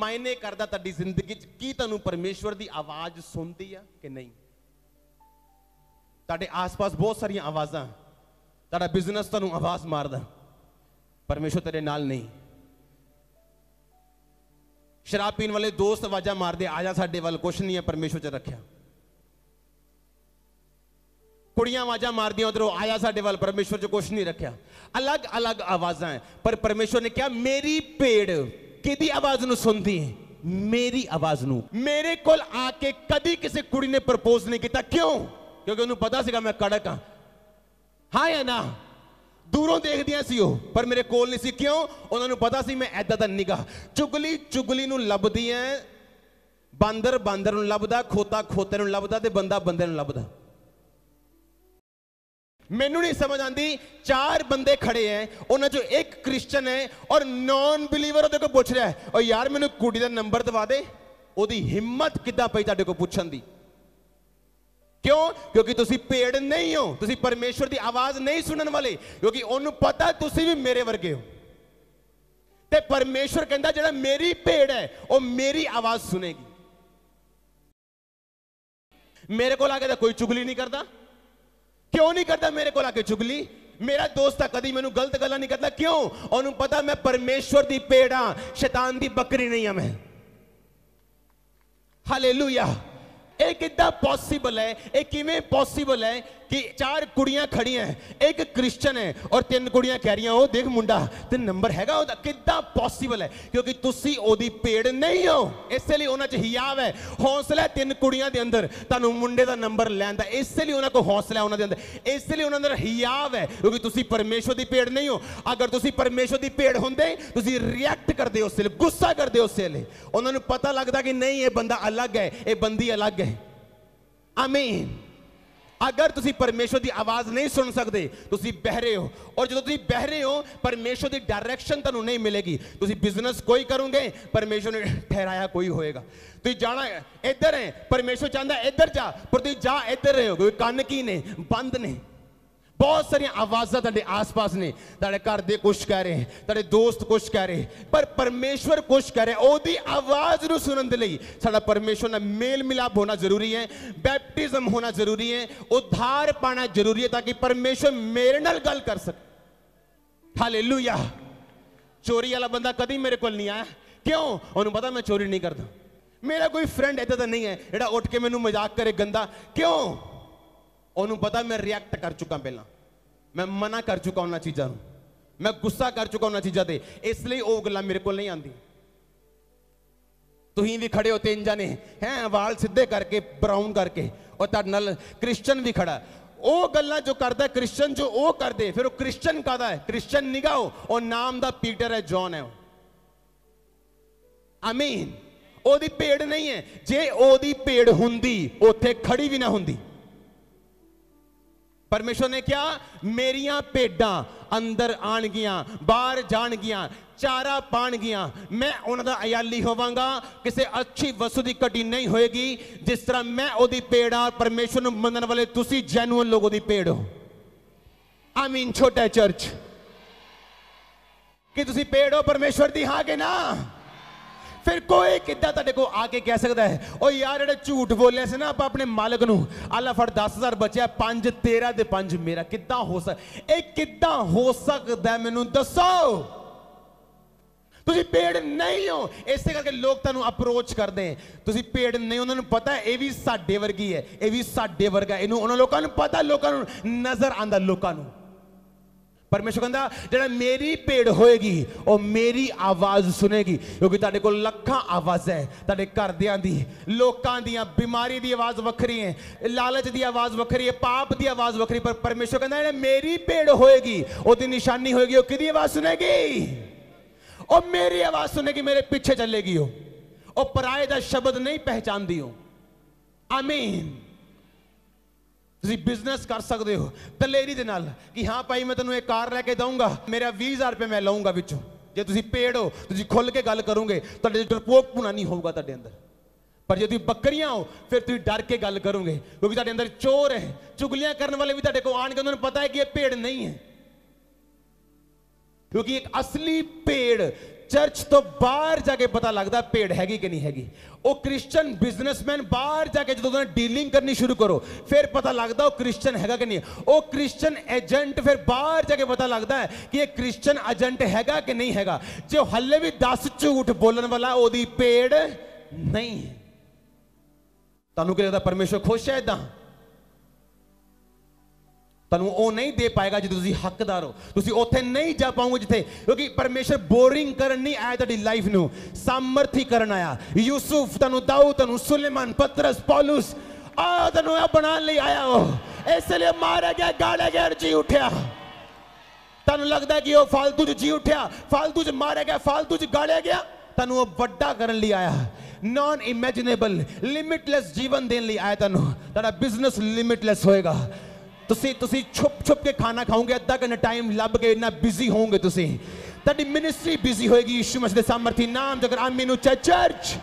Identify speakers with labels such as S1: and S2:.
S1: ਮਾਇਨੇ ਕਰਦਾ ਤੁਹਾਡੀ ਜ਼ਿੰਦਗੀ 'ਚ ਕੀ ਤੁਹਾਨੂੰ ਪਰਮੇਸ਼ਵਰ ਦੀ ਆਵਾਜ਼ ਸੁਣਦੀ ਆ ਕਿ ਨਹੀਂ ਤੁਹਾਡੇ ਆਸ-ਪਾਸ ਬਹੁਤ ਸਾਰੀਆਂ ਆਵਾਜ਼ਾਂ ਤੁਹਾਡਾ ਬਿਜ਼ਨਸ ਤੁਹਾਨੂੰ ਆਵਾਜ਼ ਮਾਰਦਾ ਪਰਮੇਸ਼ਵਰ ਤੇਰੇ ਨਾਲ ਨਹੀਂ ਸ਼ਰਾਬ ਪੀਣ ਵਾਲੇ ਦੋਸਤ ਆਵਾਜ਼ਾਂ ਮਾਰਦੇ ਆ ਜਾ ਸਾਡੇ ਵੱਲ ਕੁਛ ਨਹੀਂ ਹੈ ਪਰਮੇਸ਼ਵਰ 'ਚ ਰੱਖਿਆ ਕੁੜੀਆਂ ਆਵਾਜ਼ਾਂ ਮਾਰਦੀਆਂ ਉਧਰੋਂ ਆਇਆ ਸਾਡੇ ਵੱਲ ਪਰਮੇਸ਼ਵਰ 'ਚ ਕੁਛ ਨਹੀਂ ਰੱਖਿਆ ਅਲੱਗ-ਅਲੱਗ ਆਵਾਜ਼ਾਂ ਹੈ ਪਰ ਪਰਮੇਸ਼ਵਰ ਨੇ ਕਿਹਾ ਮੇਰੀ ਭੇਡ ਕਿਹਦੀ ਆਵਾਜ਼ ਨੂੰ ਸੁਣਦੀ ਹੈ ਮੇਰੀ ਆਵਾਜ਼ ਨੂੰ ਮੇਰੇ ਕੋਲ ਆ ਕੇ ਕਦੀ ਕਿਸੇ ਕੁੜੀ ਨੇ ਪ੍ਰਪੋਜ਼ ਨਹੀਂ ਕੀਤਾ ਕਿਉਂ ਕਿਉਂਕਿ ਉਹਨੂੰ ਪਤਾ ਸੀਗਾ ਮੈਂ ਕੜਕ ਹਾਂ ਹਾਂ ਜਾਂ ਨਾ ਦੂਰੋਂ ਦੇਖਦੀਆਂ ਸੀ ਉਹ ਪਰ ਮੇਰੇ ਕੋਲ ਨਹੀਂ ਸੀ ਕਿਉਂ ਉਹਨਾਂ ਨੂੰ ਪਤਾ ਸੀ ਮੈਂ ਐਦਾਂ ਦਾ ਨਿਗਾ ਚੁਗਲੀ ਚੁਗਲੀ ਨੂੰ ਲੱਭਦੀ ਐ ਬਾਂਦਰ ਬਾਂਦਰ ਨੂੰ ਲੱਭਦਾ ਖੋਤਾ ਖੋਤੇ ਨੂੰ ਲੱਭਦਾ ਤੇ ਬੰਦਾ ਬੰਦੇ ਨੂੰ ਲੱਭਦਾ ਮੈਨੂੰ ਨਹੀਂ ਸਮਝ ਆਂਦੀ ਚਾਰ ਬੰਦੇ ਖੜੇ ਐ ਉਹਨਾਂ ਚੋਂ ਇੱਕ ਕ੍ਰਿਸਚੀਅਨ ਐ ਔਰ ਨਾਨ ਬਿਲੀਵਰ ਉਹਦੇ ਕੋਲ ਪੁੱਛ ਰਿਹਾ ਓ ਯਾਰ ਮੈਨੂੰ ਕੁੜੀ ਦਾ ਨੰਬਰ ਦਵਾ ਦੇ ਉਹਦੀ ਹਿੰਮਤ ਕਿੱਦਾਂ ਪਈ ਤੁਹਾਡੇ ਕੋਲ ਪੁੱਛਣ ਦੀ ਕਿਉਂ ਕਿਉਂਕਿ ਤੁਸੀਂ ਪੇੜ ਨਹੀਂ ਹੋ ਤੁਸੀਂ ਪਰਮੇਸ਼ਵਰ ਦੀ ਆਵਾਜ਼ ਨਹੀਂ ਸੁਣਨ ਵਾਲੇ ਕਿਉਂਕਿ ਉਹਨੂੰ ਪਤਾ ਤੁਸੀਂ ਵੀ ਮੇਰੇ ਵਰਗੇ ਹੋ ਤੇ ਪਰਮੇਸ਼ਵਰ ਕਹਿੰਦਾ ਜਿਹੜਾ ਮੇਰੀ ਭੇੜ ਹੈ ਉਹ ਮੇਰੀ ਆਵਾਜ਼ ਸੁਨੇਗੀ ਮੇਰੇ ਕੋਲ ਆ ਕੇ ਤਾਂ ਕੋਈ ਚੁਗਲੀ ਨਹੀਂ ਕਰਦਾ क्यों नहीं करता मेरे को आके चुगली मेरा दोस्त था कभी मैं गलत गला नहीं करता क्यों और पता मैं परमेश्वर की पेड़ हाँ शैतान की बकरी नहीं हमें हाले लुया ਇਹ ਕਿੱਦਾਂ ਪੋਸੀਬਲ ਹੈ ਇਹ ਕਿਵੇਂ ਪੋਸੀਬਲ ਹੈ ਕਿ ਚਾਰ ਕੁੜੀਆਂ ਖੜੀਆਂ ਇੱਕ ਕ੍ਰਿਸਚੀਅਨ ਹੈ ਔਰ ਤਿੰਨ ਕੁੜੀਆਂ ਕਹਿ ਰਹੀਆਂ ਉਹ ਦੇਖ ਮੁੰਡਾ ਤੇ ਨੰਬਰ ਹੈਗਾ ਉਹਦਾ ਕਿੱਦਾਂ ਪੋਸੀਬਲ ਹੈ ਕਿਉਂਕਿ ਤੁਸੀਂ ਉਹਦੀ ਪੇੜ ਨਹੀਂ ਹੋ ਇਸੇ ਲਈ ਉਹਨਾਂ 'ਚ ਹਿਆਵ ਹੈ ਹੌਸਲਾ ਤਿੰਨ ਕੁੜੀਆਂ ਦੇ ਅੰਦਰ ਤੁਹਾਨੂੰ ਮੁੰਡੇ ਦਾ ਨੰਬਰ ਲੈਣ ਦਾ ਇਸੇ ਲਈ ਉਹਨਾਂ ਕੋ ਹੌਸਲਾ ਉਹਨਾਂ ਦੇ ਅੰਦਰ ਇਸੇ ਲਈ ਉਹਨਾਂ ਅੰਦਰ ਹਿਆਵ ਹੈ ਕਿਉਂਕਿ ਤੁਸੀਂ ਪਰਮੇਸ਼ਵਰ ਦੀ ਪੇੜ ਨਹੀਂ ਹੋ ਅਗਰ ਤੁਸੀਂ ਪਰਮੇਸ਼ਵਰ ਦੀ ਪੇੜ ਹੁੰਦੇ ਤੁਸੀਂ ਰਿਐਕਟ ਕਰਦੇ ਉਸ ਲਈ ਗੁੱਸਾ ਕਰਦੇ ਉਸ ਲਈ ਉਹਨਾਂ ਨੂੰ ਪਤਾ ਲੱਗਦਾ ਕਿ ਨਹੀਂ ਇਹ ਬੰਦਾ ਅਲੱਗ ਹੈ ਇਹ ਬੰਦੀ ਅਲੱਗ ਹੈ ਆਮੀਨ ਅਗਰ ਤੁਸੀਂ ਪਰਮੇਸ਼ਵਰ ਦੀ ਆਵਾਜ਼ ਨਹੀਂ ਸੁਣ ਸਕਦੇ ਤੁਸੀਂ ਬਹਿਰੇ ਹੋ ਔਰ ਜਦੋਂ ਤੁਸੀਂ ਬਹਿਰੇ ਹੋ ਪਰਮੇਸ਼ਵਰ ਦੀ ਡਾਇਰੈਕਸ਼ਨ ਤੁਹਾਨੂੰ ਨਹੀਂ ਮਿਲੇਗੀ ਤੁਸੀਂ ਬਿਜ਼ਨਸ ਕੋਈ ਕਰੋਗੇ ਪਰਮੇਸ਼ਵਰ ਨੇ ਠਹਿਰਾਇਆ ਕੋਈ ਹੋਏਗਾ ਤੁਸੀਂ ਜਾਣਾ ਇੱਧਰ ਹੈ ਪਰਮੇਸ਼ਵਰ ਚਾਹੁੰਦਾ ਇੱਧਰ ਜਾ ਪਰ ਤੁਸੀਂ ਜਾ ਇੱਧਰ ਰਹੇ ਹੋ ਕੋਈ ਕੰਨ ਕੀ ਨੇ ਬੰਦ ਨੇ ਬਹੁਤ ਸਾਰੀਆਂ ਆਵਾਜ਼ਾਂ ਤੁਹਾਡੇ ਆਸ-ਪਾਸ ਨੇ ਤੁਹਾਡੇ ਘਰ ਦੇ ਕੁਝ ਕਹਿ ਰਹੇ ਤੁਹਾਡੇ ਦੋਸਤ ਕੁਝ ਕਹਿ ਰਹੇ ਪਰ ਪਰਮੇਸ਼ਵਰ ਕੁਝ ਕਹਿ ਰਿਹਾ ਉਹਦੀ ਆਵਾਜ਼ ਨੂੰ ਸੁਣਨ ਦੇ ਲਈ ਸਾਡਾ ਪਰਮੇਸ਼ਵਰ ਨਾਲ ਮੇਲ ਮਿਲਾਪ ਹੋਣਾ ਜ਼ਰੂਰੀ ਹੈ ਬੈਪਟਿਜ਼ਮ ਹੋਣਾ ਜ਼ਰੂਰੀ ਹੈ ਉਧਾਰ ਪਾਣਾ ਜ਼ਰੂਰੀ ਹੈ ਤਾਂ ਕਿ ਪਰਮੇਸ਼ਵਰ ਮੇਰੇ ਨਾਲ ਗੱਲ ਕਰ ਸਕੇ ਹਾਲੇਲੂਇਆ ਚੋਰੀ ਵਾਲਾ ਬੰਦਾ ਕਦੀ ਮੇਰੇ ਕੋਲ ਨਹੀਂ ਆਇਆ ਕਿਉਂ ਉਹਨੂੰ ਪਤਾ ਮੈਂ ਚੋਰੀ ਨਹੀਂ ਕਰਦਾ ਮੇਰਾ ਕੋਈ ਫਰੈਂਡ ਇਦਾਂ ਦਾ ਨਹੀਂ ਹੈ ਜਿਹੜਾ ਉੱਠ ਕੇ ਮੈਨੂੰ ਮਜ਼ਾਕ ਕਰੇ ਗੰਦਾ ਕਿਉਂ ਉਹਨੂੰ ਪਤਾ ਮੈਂ ਰਿਐਕਟ ਕਰ ਚੁੱਕਾ ਪਹਿਲਾਂ ਮੈਂ ਮਨਾ ਕਰ ਚੁੱਕਾ ਉਹਨਾਂ ਚੀਜ਼ਾਂ ਨੂੰ ਮੈਂ ਗੁੱਸਾ ਕਰ ਚੁੱਕਾ ਉਹਨਾਂ ਚੀਜ਼ਾਂ ਤੇ ਇਸ ਲਈ ਉਹ ਗੱਲਾਂ ਮੇਰੇ ਕੋਲ ਨਹੀਂ ਆਂਦੀ ਤੁਸੀਂ ਵੀ ਖੜੇ ਹੋ ਤੇ ਇੰਜਾਂ ਨੇ ਹੈ ਵਾਲ ਸਿੱਧੇ ਕਰਕੇ ਬਰਾਊਨ ਕਰਕੇ ਉਹ ਤੁਹਾਡੇ ਨਾਲ ਕ੍ਰਿਸਚੀਅਨ ਵੀ ਖੜਾ ਉਹ ਗੱਲਾਂ ਜੋ ਕਰਦਾ ਕ੍ਰਿਸਚੀਅਨ ਜੋ ਉਹ ਕਰਦੇ ਫਿਰ ਉਹ ਕ੍ਰਿਸਚੀਅਨ ਕਾਦਾ ਹੈ ਕ੍ਰਿਸਚੀਅਨ ਨਿਗਾਓ ਉਹ ਨਾਮ ਦਾ ਪੀਟਰ ਹੈ ਜੌਨ ਹੈ ਆਮੀਨ ਉਹਦੀ ਪੇੜ ਨਹੀਂ ਹੈ ਜੇ ਉਹਦੀ ਪੇੜ ਹੁੰਦੀ ਉੱਥੇ ਖੜੀ ਵੀ ਨਾ ਹੁੰਦੀ ਪਰਮੇਸ਼ਰ ਨੇ ਕਿਹਾ ਮੇਰੀਆਂ ਭੇਡਾਂ ਅੰਦਰ ਆਣ ਗਿਆ ਬਾਹਰ ਜਾਣ ਗਿਆ ਚਾਰਾ ਪਾਣ ਗਿਆ ਮੈਂ ਉਹਨਾਂ ਦਾ ਅਯਾਲੀ ਹੋਵਾਂਗਾ ਕਿਸੇ ਅੱਛੀ ਵਸੂ ਦੀ ਕਟੀ ਨਹੀਂ ਹੋਏਗੀ ਜਿਸ ਤਰ੍ਹਾਂ ਮੈਂ ਉਹਦੀ ਭੇਡਾਂ ਪਰਮੇਸ਼ਰ ਨੂੰ ਮੰਨਣ ਵਾਲੇ ਤੁਸੀਂ ਜੈਨੂਅਲ ਲੋਕੋ ਦੀ ਪੇੜ ਹੋ ਆਮੀਨ ਛੋਟਾ ਚਰਚ ਕਿ ਤੁਸੀਂ ਪੇੜ ਹੋ ਪਰਮੇਸ਼ਰ ਦੀ ਹਾਂ ਕਿ ਨਾ ਫਿਰ ਕੋਈ ਕਿੱਦਾਂ ਤੁਹਾਡੇ ਕੋਲ ਆ ਕੇ ਕਹਿ ਸਕਦਾ ਹੈ ਉਹ ਯਾਰ ਜਿਹੜੇ ਝੂਠ ਬੋਲਿਆ ਸੀ ਨਾ ਆਪਾਂ ਆਪਣੇ ਮਾਲਕ ਨੂੰ ਅੱਲਾ ਫੜ 10000 ਬਚਿਆ 5 13 ਦੇ 5 ਮੇਰਾ ਕਿੱਦਾਂ ਹੋ ਸਕਦਾ ਇਹ ਕਿੱਦਾਂ ਹੋ ਸਕਦਾ ਮੈਨੂੰ ਦੱਸੋ ਤੁਸੀਂ ਪੇੜ ਨਹੀਂ ਹੋ ਇਸੇ ਕਰਕੇ ਲੋਕ ਤੁਹਾਨੂੰ ਅਪਰੋਚ ਕਰਦੇ ਤੁਸੀਂ ਪੇੜ ਨਹੀਂ ਉਹਨਾਂ ਨੂੰ ਪਤਾ ਇਹ ਵੀ ਸਾਡੇ ਵਰਗੀ ਹੈ ਇਹ ਵੀ ਸਾਡੇ ਵਰਗਾ ਇਹਨੂੰ ਉਹਨਾਂ ਲੋਕਾਂ ਨੂੰ ਪਤਾ ਲੋਕਾਂ ਨੂੰ ਨਜ਼ਰ ਆਂਦਾ ਲੋਕਾਂ ਨੂੰ ਪਰਮੇਸ਼ਰ ਕਹਿੰਦਾ ਜਿਹੜਾ ਮੇਰੀ ਭੇਡ ਹੋਏਗੀ ਉਹ ਮੇਰੀ ਆਵਾਜ਼ ਸੁਨੇਗੀ ਕਿਉਂਕਿ ਤੁਹਾਡੇ ਕੋਲ ਲੱਖਾਂ ਆਵਾਜ਼ਾਂ ਹੈ ਤੁਹਾਡੇ ਘਰਦਿਆਂ ਦੀ ਲੋਕਾਂ ਦੀਆਂ ਬਿਮਾਰੀ ਦੀ ਆਵਾਜ਼ ਵੱਖਰੀ ਹੈ ਲਾਲਚ ਦੀ ਆਵਾਜ਼ ਵੱਖਰੀ ਹੈ ਪਾਪ ਦੀ ਆਵਾਜ਼ ਵੱਖਰੀ ਪਰ ਪਰਮੇਸ਼ਰ ਕਹਿੰਦਾ ਜਿਹੜਾ ਮੇਰੀ ਭੇਡ ਹੋਏਗੀ ਉਹਦੀ ਨਿਸ਼ਾਨੀ ਹੋਏਗੀ ਉਹ ਕਿਹਦੀ ਆਵਾਜ਼ ਸੁਨੇਗੀ ਉਹ ਮੇਰੀ ਆਵਾਜ਼ ਸੁਨੇਗੀ ਮੇਰੇ ਪਿੱਛੇ ਚੱਲੇਗੀ ਉਹ ਉਹ ਪਰਾਏ ਦਾ ਸ਼ਬਦ ਨਹੀਂ ਪਹਿਚਾਨਦੀ ਉਹ ਆਮੀਨ ਤੁਸੀਂ ਬਿਜ਼ਨਸ ਕਰ ਸਕਦੇ ਹੋ ਦਲੇਰੀ ਦੇ ਨਾਲ ਕਿ ਹਾਂ ਭਾਈ ਮੈਂ ਤੈਨੂੰ ਇਹ ਕਾਰ ਲੈ ਕੇ ਦਊਂਗਾ ਮੇਰਾ 20000 ਰੁਪਏ ਮੈਂ ਲਊਂਗਾ ਵਿੱਚੋਂ ਜੇ ਤੁਸੀਂ ਪੇੜ ਹੋ ਤੁਸੀਂ ਖੁੱਲ ਕੇ ਗੱਲ ਕਰੋਗੇ ਤੁਹਾਡੇ ਡਰਪੋਕ ਪੁਣਾ ਨਹੀਂ ਹੋਊਗਾ ਤੁਹਾਡੇ ਅੰਦਰ ਪਰ ਜੇ ਤੁਸੀਂ ਬੱਕਰੀਆਂ ਹੋ ਫਿਰ ਤੁਸੀਂ ਡਰ ਕੇ ਗੱਲ ਕਰੋਗੇ ਕਿਉਂਕਿ ਤੁਹਾਡੇ ਅੰਦਰ ਚੋਰ ਹੈ ਚੁਗਲੀਆਂ ਕਰਨ ਵਾਲੇ ਵੀ ਤੁਹਾਡੇ ਕੋਲ ਆਣ ਕੇ ਉਹਨਾਂ ਨੂੰ ਪਤਾ ਹੈ ਕਿ ਇਹ ਭੇੜ ਨਹੀਂ ਹੈ ਕਿਉਂਕਿ ਇੱਕ ਅਸਲੀ ਭੇੜ ਚਰਚ ਤੋਂ ਬਾਹਰ ਜਾ ਕੇ ਪਤਾ ਲੱਗਦਾ ਪੇੜ ਹੈਗੀ ਕਿ ਨਹੀਂ ਹੈਗੀ ਉਹ ਕ੍ਰਿਸਚੀਅਨ ਬਿਜ਼ਨਸਮੈਨ ਬਾਹਰ ਜਾ ਕੇ ਜਦੋਂ ਉਹਨਾਂ ਡੀਲਿੰਗ ਕਰਨੀ ਸ਼ੁਰੂ ਕਰੋ ਫਿਰ ਪਤਾ ਲੱਗਦਾ ਉਹ ਕ੍ਰਿਸਚੀਅਨ ਹੈਗਾ ਕਿ ਨਹੀਂ ਉਹ ਕ੍ਰਿਸਚੀਅਨ ਏਜੰਟ ਫਿਰ ਬਾਹਰ ਜਾ ਕੇ ਪਤਾ ਲੱਗਦਾ ਹੈ ਕਿ ਇਹ ਕ੍ਰਿਸਚੀਅਨ ਏਜੰਟ ਹੈਗਾ ਕਿ ਨਹੀਂ ਹੈਗਾ ਜੇ ਹੱਲੇ ਵੀ 10 ਝੂਠ ਬੋਲਣ ਵਾਲਾ ਉਹਦੀ ਪੇੜ ਨਹੀਂ ਤੁਹਾਨੂੰ ਕਿ ਲੱਗਦਾ ਪਰਮੇਸ਼ਰ ਖੁਸ਼ ਹੈ ਇਦਾਂ ਤੁਹਾਨੂੰ ਉਹ ਨਹੀਂ ਦੇ ਪਾਏਗਾ ਜੇ ਤੁਸੀਂ ਹੱਕਦਾਰ ਹੋ ਤੁਸੀਂ ਉੱਥੇ ਨਹੀਂ ਜਾ ਪਾਉਂਗੇ ਜਿੱਥੇ ਕਿਉਂਕਿ ਪਰਮੇਸ਼ਰ ਬੋਰਿੰਗ ਕਰਨ ਨਹੀਂ ਆਇਆ ਤੁਹਾਡੀ ਲਾਈਫ ਨੂੰ ਸਮਰਥੀ ਕਰਨ ਆਇਆ ਯੂਸੁਫ ਤੁਹਾਨੂੰ ਦਾਊਦ ਤੁਹਾਨੂੰ ਸੁਲੇਮਾਨ ਪਤਰਸ ਪੌਲਸ ਆ ਤੁਹਾਨੂੰ ਆ ਬਣਾਉਣ ਲਈ ਆਇਆ ਉਹ ਇਸ ਲਈ ਮਾਰਿਆ ਗਿਆ ਗਾਲੇ ਗਿਆ ਜੀ ਉਠਿਆ ਤੁਹਾਨੂੰ ਲੱਗਦਾ ਕਿ ਉਹ ਫालतू ਚ ਜੀ ਉਠਿਆ ਫालतू ਚ ਮਾਰਿਆ ਗਿਆ ਫालतू ਚ ਗਾਲੇ ਗਿਆ ਤੁਹਾਨੂੰ ਉਹ ਵੱਡਾ ਕਰਨ ਲਈ ਆਇਆ ਨਾਨ ਇਮੇਜਿਨੇਬਲ ਲਿਮਿਟਲੈਸ ਜੀਵਨ ਦੇਣ ਲਈ ਆਇਆ ਤੁਹਾਨੂੰ ਤੁਹਾਡਾ ਬਿਜ਼ਨਸ ਲਿਮਿਟਲੈਸ ਹੋਏਗਾ ਤੁਸੀਂ ਤੁਸੀਂ ਛੁੱਪ ਛੁੱਪ ਕੇ ਖਾਣਾ ਖਾਓਗੇ ਅੱਧਾ ਘੰਟਾ ਟਾਈਮ ਲੱਭ ਕੇ ਇੰਨਾ ਬਿਜ਼ੀ ਹੋਵੋਗੇ ਤੁਸੀਂ ਤੁਹਾਡੀ ਮਿਨਿਸਟਰੀ ਬਿਜ਼ੀ ਹੋਏਗੀ ਯਿਸੂ ਮਸੀਹ ਦੇ ਸਾਮਰਥੀ ਨਾਮ ਜਗਰ ਆਮੀਨ ਉੱਚਾ ਚਰਚ